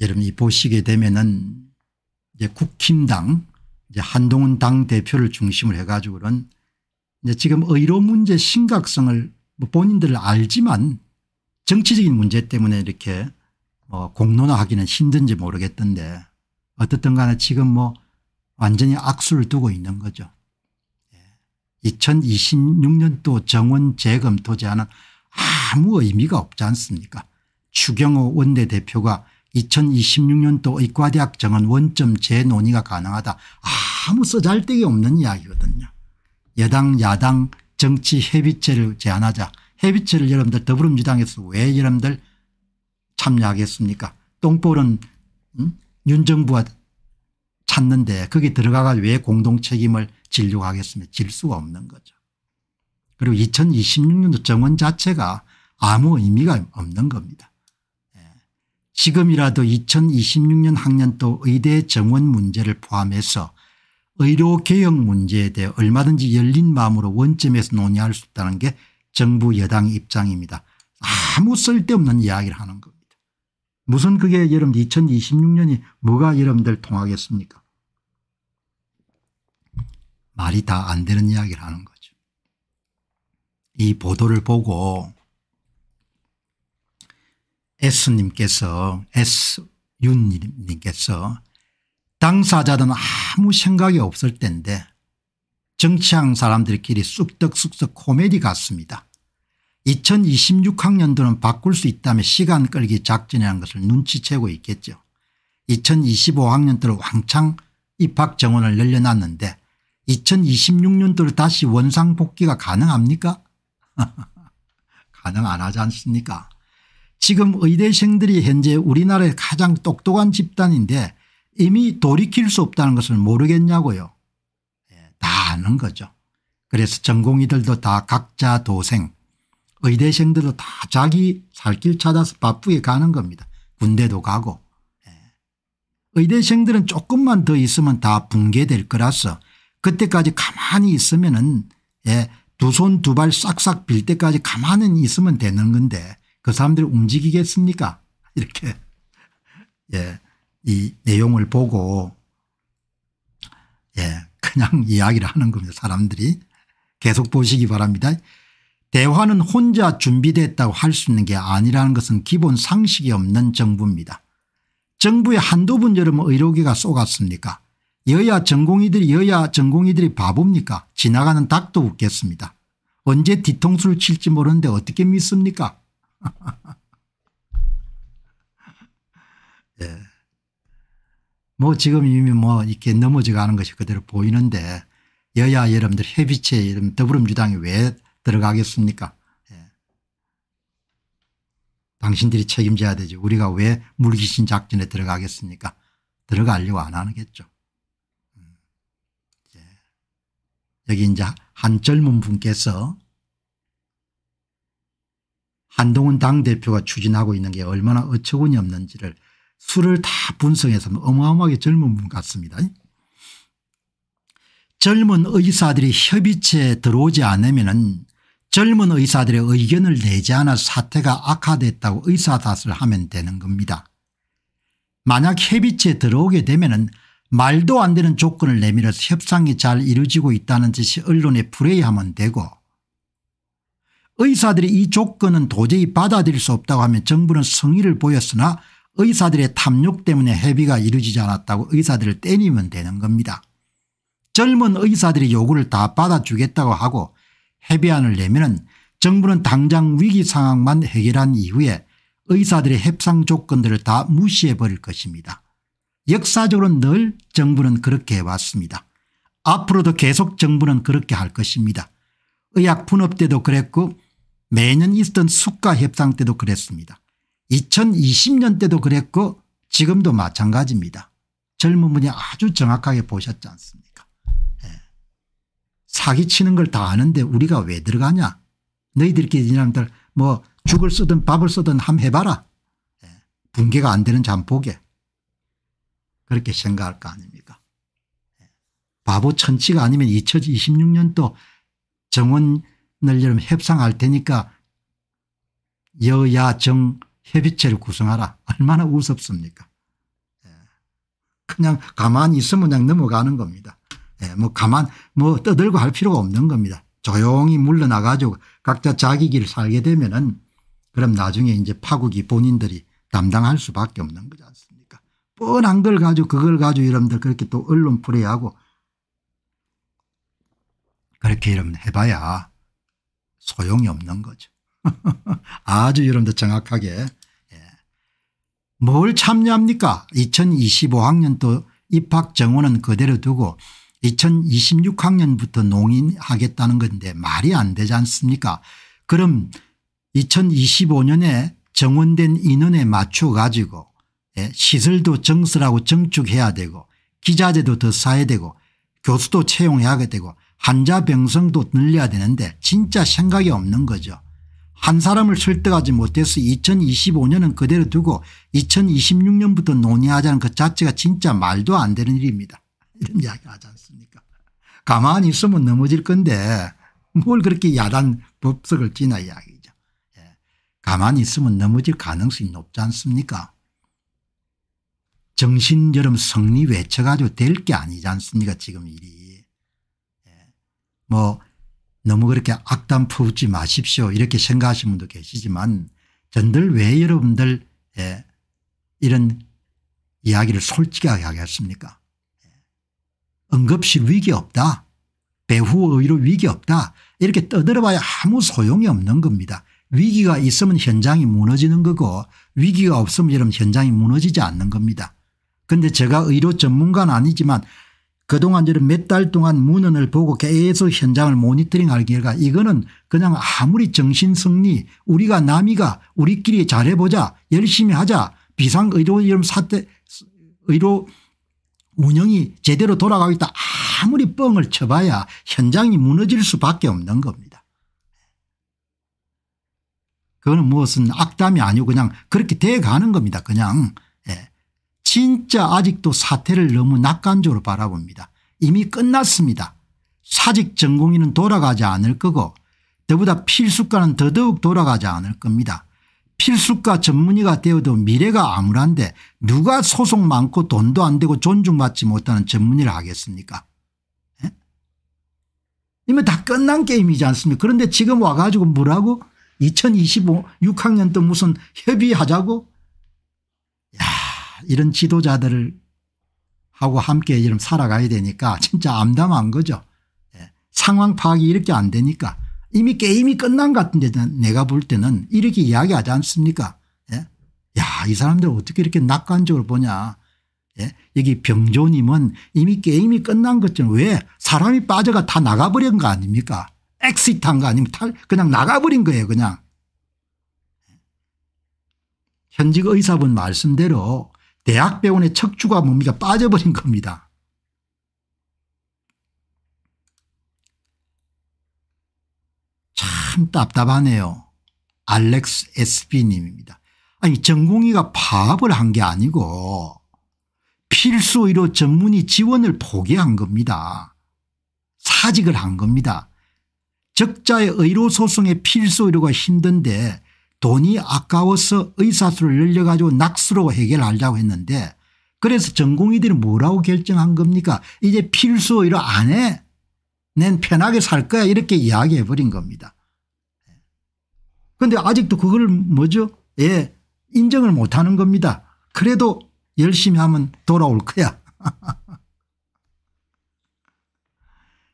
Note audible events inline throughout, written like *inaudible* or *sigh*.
여러분이 보시게 되면은 이제 국힘당 이제 한동훈 당 대표를 중심으로 해가지고는 이제 지금 의료 문제 심각성을 뭐 본인들을 알지만 정치적인 문제 때문에 이렇게 뭐 공론화하기는 힘든지 모르겠던데 어떻든 간에 지금 뭐 완전히 악수를 두고 있는 거죠. 2026년도 예. 정원 재검토제안은 아무 의미가 없지 않습니까 추경호 원내대표가 2026년도 의과대학 정은 원점 재논의가 가능하다. 아무 쓰잘데기 없는 이야기거든요. 여당 야당 정치 해비체를 제안하자. 해비체를 여러분들 더불어민주당에서 왜 여러분들 참여하겠습니까 똥볼은 음? 윤정부가 찾는데 거기 들어가가 왜 공동 책임을 질려고 하겠습니까 질 수가 없는 거죠. 그리고 2026년도 정원 자체가 아무 의미가 없는 겁니다. 지금이라도 2026년 학년도 의대 정원 문제를 포함해서 의료개혁 문제에 대해 얼마든지 열린 마음으로 원점에서 논의할 수 있다는 게 정부 여당 입장입니다. 아무 쓸데없는 이야기를 하는 겁니다. 무슨 그게 여러분 2026년이 뭐가 여러분들 통하겠습니까 말이 다 안 되는 이야기를 하는 거죠. 이 보도를 보고 S님께서 S윤님께서 당사자들은 아무 생각이 없을 텐데 정치한 사람들끼리 쑥덕쑥덕 코미디 같습니다. 2026학년도는 바꿀 수 있다며 시간 끌기 작전이라는 것을 눈치채고 있겠죠. 2025학년도를 왕창 입학 정원을 늘려놨는데 2026년도를 다시 원상복귀가 가능합니까? *laughs* 가능 안 하지 않습니까? 지금 의대생들이 현재 우리나라의 가장 똑똑한 집단인데 이미 돌이킬 수 없다는 것을 모르겠냐고요. 예, 다 아는 거죠. 그래서 전공의들도 다 각자 도생 의대생들도 다 자기 살길 찾아서 바쁘게 가는 겁니다. 군대도 가고. 예. 의대생들은 조금만 더 있으면 다 붕괴될 거라서 그때까지 가만히 있으면 은두 예, 손두 발 싹싹 빌 때까지 가만히 있으면 되는 건데 그 사람들이 움직이겠습니까? 이렇게 예, 이 내용을 보고 예, 그냥 이야기를 하는 겁니다. 사람들이 계속 보시기 바랍니다. 대화는 혼자 준비됐다고 할 수 있는 게 아니라는 것은 기본 상식이 없는 정부입니다. 정부의 한두 분 여름 의료계가 쏘갔습니까 여야 전공의들이 여야 전공의들이 바보입니까 지나가는 닭도 웃겠습니다. 언제 뒤통수를 칠지 모르는데 어떻게 믿습니까 *laughs* 예. 뭐 지금 이미 뭐 이렇게 넘어져 가는 것이 그대로 보이는데 여야 여러분들 해비체 이름 더불어민주당이 왜 들어가겠습니까? 예. 당신들이 책임져야 되지 우리가 왜 물귀신 작전에 들어가겠습니까? 들어가려고 안 하겠죠. 음. 예. 여기 이제 한 젊은 분께서 한동훈 당대표가 추진하고 있는 게 얼마나 어처구니 없는지를 수를 다 분석해서 어마어마하게 젊은 분 같습니다. 젊은 의사들이 협의체에 들어오지 않으면 젊은 의사들의 의견을 내지 않아 사태가 악화됐다고 의사 탓을 하면 되는 겁니다. 만약 협의체에 들어오게 되면 말도 안 되는 조건을 내밀어서 협상이 잘 이루어지고 있다는 짓이 언론에 불의하면 되고 의사들이 이 조건은 도저히 받아들일 수 없다고 하면 정부는 성의를 보였으나 의사들의 탐욕 때문에 협비가 이루어지지 않았다고 의사들을 때리면 되는 겁니다. 젊은 의사들의 요구를 다 받아주겠다고 하고 해비안을내면 정부는 당장 위기 상황만 해결한 이후에 의사들의 협상 조건들을 다 무시해버릴 것입니다. 역사적으로 늘 정부는 그렇게 해왔습니다. 앞으로도 계속 정부는 그렇게 할 것입니다. 의약 분업 때도 그랬고 매년 있던 었 수가 협상 때도 그랬습니다. 2020년 때도 그랬고 지금도 마찬가지입니다. 젊은 분이 아주 정확하게 보셨지 않습니까 예. 사기치는 걸 다 아는데 우리가 왜 들어가냐 너희들끼리 이놈들 뭐 죽을 쓰든 밥을 쓰든 함 해봐라 예. 붕괴가 안 되는 잠복에 그렇게 생각할 거 아닙니까 예. 바보 천치가 아니면 2026년도 정원 늘 여러분 협상할 테니까 여야정 협의체를 구성하라. 얼마나 우습습니까. 예. 그냥 가만히 있으면 그냥 넘어가는 겁니다. 예. 뭐 가만 뭐 떠들고 할 필요가 없는 겁니다. 조용히 물러나가지고 각자 자기 길을 살게 되면은 그럼 나중에 이제 파국이 본인들이 담당할 수밖에 없는 거지 않습니까. 뻔한 걸 가지고 그걸 가지고 여러분들 그렇게 또 언론 프레이하고 그렇게 여러분 해봐야 소용이 없는 거죠. *laughs* 아주 여러분들 정확하게 예. 뭘 참여합니까 2025학년도 입학 정원은 그대로 두고 2026학년부터 농인하겠다는 건데 말이 안 되지 않습니까 그럼 2025년에 정원된 인원에 맞춰 가지고 예, 시설도 정설하고 정축해야 되고 기자재도 더 사야 되고 교수도 채용해야 되고 환자 병성도 늘려야 되는데 진짜 생각이 없는 거죠. 한 사람을 설득하지 못해서 2025년은 그대로 두고 2026년부터 논의하자는 그 자체가 진짜 말도 안 되는 일입니다. *laughs* 이런 이야기 하지 않습니까 가만히 있으면 넘어질 건데 뭘 그렇게 야단 법석을 지나 이야기죠. 예. 가만히 있으면 넘어질 가능성이 높지 않습니까 정신 여름 성리 외쳐가지고 될 게 아니지 않습니까 지금 일이. 뭐 너무 그렇게 악담 퍼붓지 마십시오 이렇게 생각하시는 분도 계시지만 전들 왜 여러분들 예, 이런 이야기를 솔직하게 하겠습니까 예. 응급실 위기 없다 배후 의료 위기 없다 이렇게 떠들어봐야 아무 소용이 없는 겁니다. 위기가 있으면 현장이 무너지는 거고 위기가 없으면 여러분 현장이 무너지지 않는 겁니다. 근데 제가 의료 전문가는 아니지만 그동안 이런 몇달 동안 문헌을 보고 계속 현장을 모니터링할 기회가 이거는 그냥 아무리 정신승리 우리가 남이가 우리끼리 잘해보자 열심히 하자 비상의료 이런 사태 의료 운영이 제대로 돌아가고 있다 아무리 뻥을 쳐봐야 현장이 무너질 수밖에 없는 겁니다. 그거는 무슨 악담이 아니고 그냥 그렇게 돼가는 겁니다. 그냥 진짜 아직도 사태를 너무 낙관적으로 바라봅니다. 이미 끝났습니다. 사직 전공인은 돌아가지 않을 거고 더보다 필수과는 더더욱 돌아가지 않을 겁니다. 필수과 전문의가 되어도 미래가 암울한데 누가 소송 많고 돈도 안 되고 존중받지 못하는 전문의를 하겠습니까 예? 이미 다 끝난 게임이지 않습니까 그런데 지금 와가지고 뭐라고 2025 6학년 때 무슨 협의하자고 이런 지도자들을 하고 함께 이런 살아가야 되니까 진짜 암담한 거죠. 예. 상황 파악이 이렇게 안 되니까 이미 게임이 끝난 것 같은데 내가 볼 때는 이렇게 이야기하지 않습니까? 예. 야이 사람들 어떻게 이렇게 낙관적으로 보냐. 예. 여기 병조님은 이미 게임이 끝난 것처럼 왜 사람이 빠져가 다 나가버린 거 아닙니까? 엑시트한 거 아니면 탈 그냥 나가버린 거예요 그냥. 예. 현직 의사분 말씀대로 대학병원의 척추가 몸이가 빠져버린 겁니다. 참 답답하네요. 알렉스 SB님입니다. 아니 전공의가 파업을 한 게 아니고 필수의료 전문의 지원을 포기한 겁니다. 사직을 한 겁니다. 적자의 의료소송에 필수의료가 힘든데 돈이 아까워서 의사수를 늘려가지고 낙수로 해결하려고 했는데 그래서 전공의들이 뭐라고 결정한 겁니까 이제 필수 의료 안 해. 낸 편하게 살 거야 이렇게 이야기해 버린 겁니다. 그런데 아직도 그걸 뭐죠 예 인정을 못하는 겁니다. 그래도 열심히 하면 돌아올 거야. *laughs*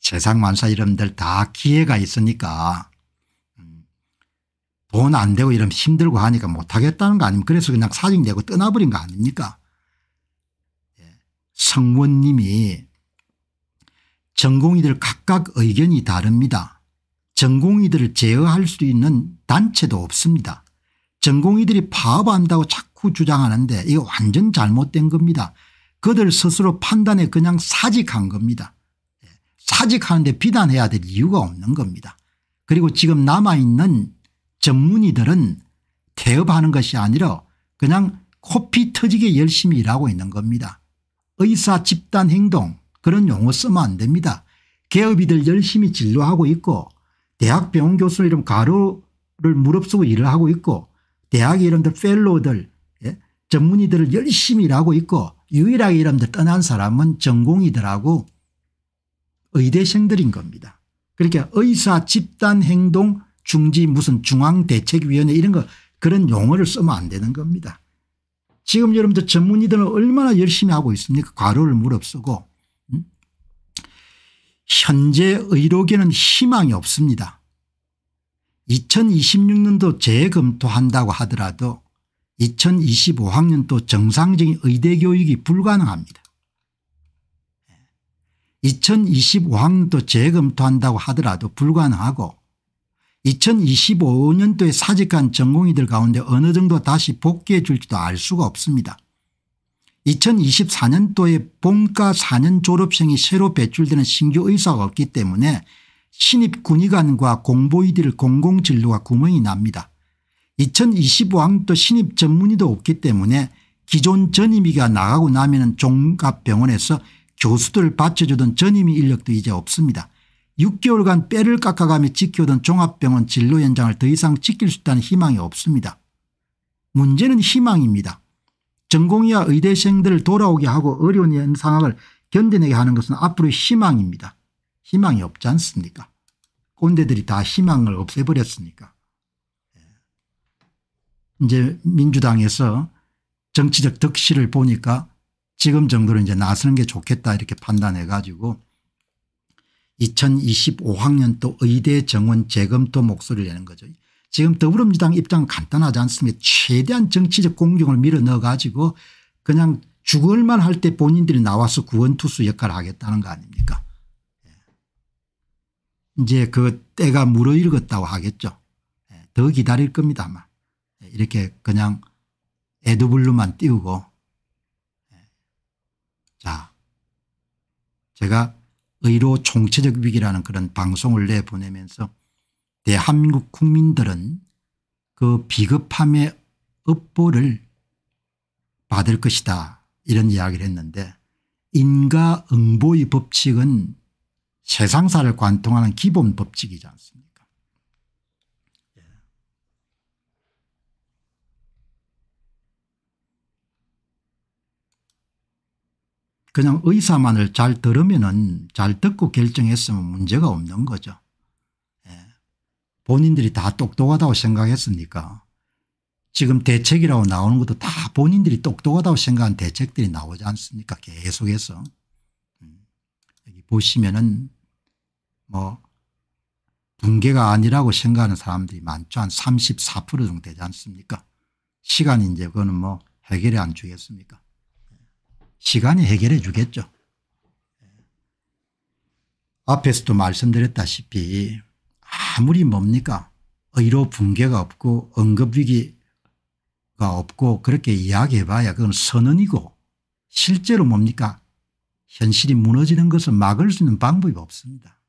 세상 만사 이름들 다 기회가 있으니까 돈안 되고 이러면 힘들고 하니까 못하겠다는 거 아닙니까 그래서 그냥 사직 내고 떠나버린 거 아닙니까 예. 성원님이 전공의들 각각 의견이 다릅니다. 전공의들을 제어할 수 있는 단체도 없습니다. 전공의들이 파업한다고 자꾸 주장하는데 이거 완전 잘못된 겁니다. 그들 스스로 판단에 그냥 사직한 겁니다. 예. 사직하는데 비난해야 될 이유가 없는 겁니다. 그리고 지금 남아있는 전문의들은 개업하는 것이 아니라 그냥 코피 터지게 열심히 일하고 있는 겁니다. 의사 집단 행동 그런 용어 쓰면 안 됩니다. 개업이들 열심히 진료하고 있고 대학 병원 교수 이름 가로를 무릅쓰고 일을 하고 있고 대학 이름들 펠로우들 예? 전문의들을 열심히 일하고 있고 유일하게 이름들 떠난 사람은 전공이들하고 의대생들인 겁니다. 그러니까 의사 집단 행동 중지 무슨 중앙대책위원회 이런 거 그런 용어를 쓰면 안 되는 겁니다. 지금 여러분들 전문의들은 얼마나 열심히 하고 있습니까 과로를 무릅쓰고 음? 현재 의료계는 희망이 없습니다. 2026년도 재검토한다고 하더라도 2025학년도 정상적인 의대 교육이 불가능합니다. 2025학년도 재검토한다고 하더라도 불가능하고 2025년도에 사직한 전공의들 가운데 어느 정도 다시 복귀해 줄지도 알 수가 없습니다. 2024년도에 본과 4년 졸업생이 새로 배출되는 신규 의사가 없기 때문에 신입 군의관과 공보이들 공공진로가 구멍이 납니다. 2025학년도 신입 전문의도 없기 때문에 기존 전임의가 나가고 나면 종합병원에서 교수들을 받쳐주던 전임의 인력도 이제 없습니다. 6개월간 뼈를 깎아가며 지켜오던 종합병원 진료 현장을 더 이상 지킬 수 있다는 희망이 없습니다. 문제는 희망입니다. 전공의와 의대생들을 돌아오게 하고 어려운 상황을 견뎌내게 하는 것은 앞으로의 희망입니다. 희망이 없지 않습니까 꼰대들이 다 희망을 없애버렸으니까. 예. 이제 민주당에서 정치적 득실을 보니까 지금 정도로 이제 나서는 게 좋겠다 이렇게 판단해 가지고 2025학년도 의대 정원 재검토 목소리를 내는 거죠. 지금 더불어민주당 입장은 간단하지 않습니까 최대한 정치적 공격을 밀어넣어 가지고 그냥 죽을만 할 때 본인들이 나와서 구원투수 역할을 하겠다는 거 아닙니까 예. 이제 그 때가 무르익었다고 하겠죠. 예, 더 기다릴 겁니다만 예, 이렇게 그냥 에드블루만 띄우고 자 제가 의로 총체적 위기라는 그런 방송을 내보내면서 대한민국 국민들은 그 비겁함의 업보를 받을 것이다 이런 이야기를 했는데 인과응보의 법칙은 세상사를 관통하는 기본 법칙이지 않습니까 그냥 의사만을 잘 들으면은 잘 듣고 결정했으면 문제가 없는 거죠. 예. 본인들이 다 똑똑하다고 생각했으니까 지금 대책이라고 나오는 것도 다 본인들이 똑똑하다고 생각한 대책들이 나오지 않습니까 계속해서. 음. 여기 보시면은 뭐 붕괴가 아니라고 생각하는 사람들이 많죠. 한 34% 정도 되지 않습니까 시간이 제 그거는 뭐 해결이 안 주겠습니까 시간이 해결해 주겠죠. 앞에서도 말씀드렸다시피 아무리 뭡니까 의료 붕괴가 없고 응급위기가 없고 그렇게 이야기해봐야 그건 선언이고 실제로 뭡니까 현실이 무너지는 것을 막을 수 있는 방법이 없습니다.